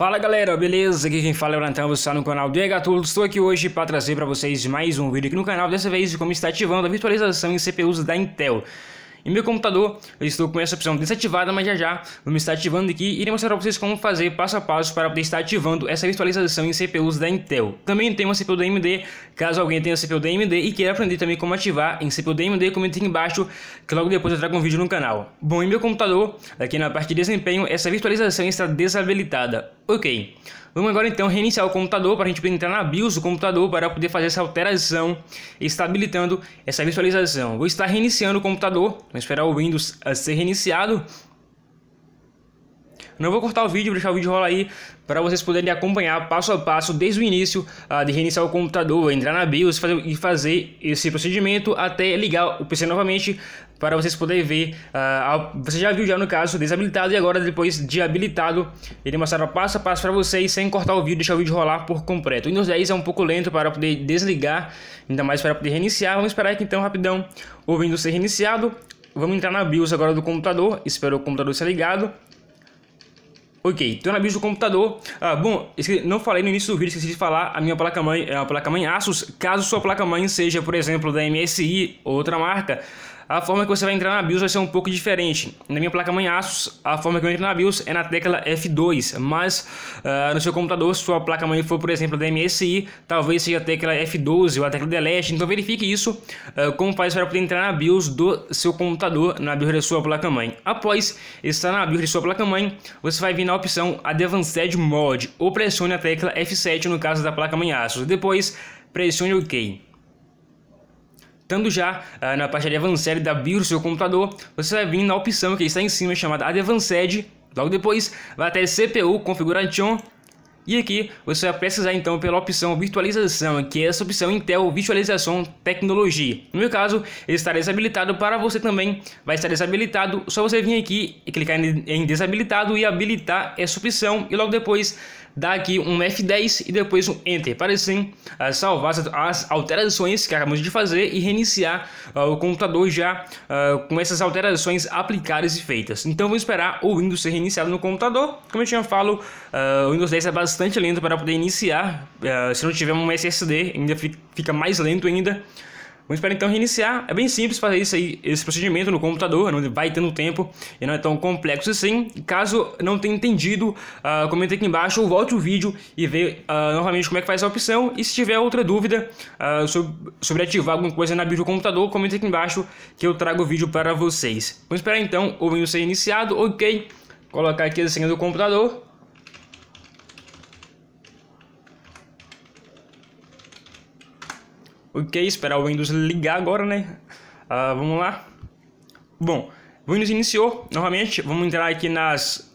Fala galera, beleza? Aqui quem fala é o Natan, você está no canal do Tools. Estou aqui hoje para trazer para vocês mais um vídeo aqui no canal, dessa vez de como está ativando a virtualização em CPUs da Intel. Em meu computador, eu estou com essa opção desativada, mas já já vou me estar ativando aqui e irei mostrar para vocês como fazer passo a passo para poder estar ativando essa virtualização em CPUs da Intel. Também tem uma CPU da AMD, caso alguém tenha CPU da AMD e queira aprender também como ativar em CPU da AMD, comente aqui embaixo que logo depois eu trago um vídeo no canal. Bom, em meu computador, aqui na parte de desempenho, essa virtualização está desabilitada. Ok, vamos agora então reiniciar o computador para a gente poder entrar na BIOS do computador para poder fazer essa alteração e habilitando essa visualização. Vou estar reiniciando o computador, vou esperar o Windows ser reiniciado não vou cortar o vídeo, vou deixar o vídeo rolar aí para vocês poderem acompanhar passo a passo desde o início uh, de reiniciar o computador, entrar na BIOS fazer, e fazer esse procedimento até ligar o PC novamente para vocês poderem ver. Uh, você já viu já no caso desabilitado e agora depois de habilitado ele mostrará passo a passo para vocês sem cortar o vídeo, deixar o vídeo rolar por completo. O Windows 10 é um pouco lento para poder desligar, ainda mais para poder reiniciar. Vamos esperar aqui então rapidão o Windows ser reiniciado. Vamos entrar na BIOS agora do computador, espero o computador ser ligado. Ok, tô na bio do computador. Ah, bom, não falei no início do vídeo, esqueci de falar, a minha placa-mãe é uma placa-mãe Asus. Caso sua placa-mãe seja, por exemplo, da MSI ou outra marca, a forma que você vai entrar na BIOS vai ser um pouco diferente. Na minha placa-mãe Asus, a forma que eu entro na BIOS é na tecla F2, mas uh, no seu computador, se sua placa-mãe for, por exemplo, da MSI, talvez seja a tecla F12 ou a tecla Delete, então verifique isso, uh, como faz para poder entrar na BIOS do seu computador, na BIOS da sua placa-mãe. Após estar na BIOS da sua placa-mãe, você vai vir na opção Advanced Mode, ou pressione a tecla F7 no caso da placa-mãe Asus. Depois, pressione OK. Estando já ah, na parte de Advanced da BIOS do seu computador, você vai vir na opção que está em cima chamada Advanced. Logo depois, vai até CPU Configuration e aqui você vai precisar então pela opção virtualização, que é essa opção Intel virtualização Tecnologia. No meu caso, ele estará desabilitado, para você também vai estar desabilitado, só você vir aqui e clicar em desabilitado e habilitar essa opção e logo depois dar aqui um F10 e depois um Enter para assim uh, salvar as alterações que acabamos de fazer e reiniciar uh, o computador já uh, com essas alterações aplicadas e feitas. Então vou esperar o Windows ser reiniciado no computador. Como eu tinha falo, o Windows 10 é bastante bastante lento para poder iniciar. Uh, se não tiver um SSD, ainda fica mais lento ainda. Mas esperar então reiniciar, é bem simples fazer isso aí, esse procedimento no computador, não vai tendo tempo e não é tão complexo assim. Caso não tenha entendido, uh, comenta aqui embaixo ou volte o vídeo e vê uh, novamente como é que faz a opção. E se tiver outra dúvida uh, ah, sobre, sobre, ativar alguma coisa na build do computador, comenta aqui embaixo que eu trago o vídeo para vocês. Vamos esperar então o Windows ser iniciado, ok. Colocar aqui a senha do computador Ok, é esperar o Windows ligar agora, né? Uh, vamos lá. Bom, o Windows iniciou. Novamente, vamos entrar aqui nas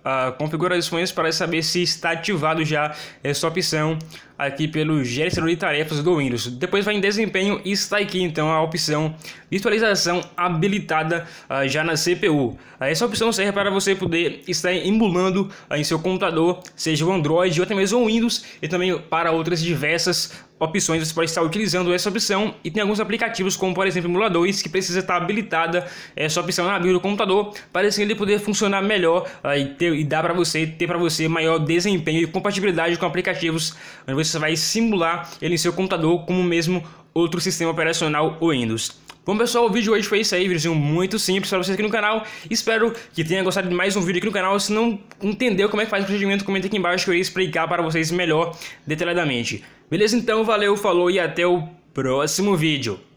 uh, configurações para saber se está ativado já essa opção aqui pelo gerenciador de tarefas do Windows. Depois vai em desempenho e está aqui então a opção visualização habilitada uh, já na CPU. Uh, ah, essa opção serve para você poder estar emulando uh, em seu computador, seja o Android ou até mesmo o Windows e também para outras diversas opções você pode estar utilizando essa opção e tem alguns aplicativos como por exemplo emuladores que precisa estar habilitada essa opção na BIOS do computador para assim ele poder funcionar melhor e, ter, e dar para você ter para você maior desempenho e compatibilidade com aplicativos onde você vai simular ele em seu computador como mesmo outro sistema operacional, o Windows. Bom pessoal, o vídeo hoje foi isso aí, vídeo muito simples para vocês aqui no canal. Espero que tenha gostado de mais um vídeo aqui no canal. Se não entendeu como é que faz o procedimento, comenta aqui embaixo que eu ia explicar para vocês melhor detalhadamente. Beleza? Então, valeu, falou e até o próximo vídeo.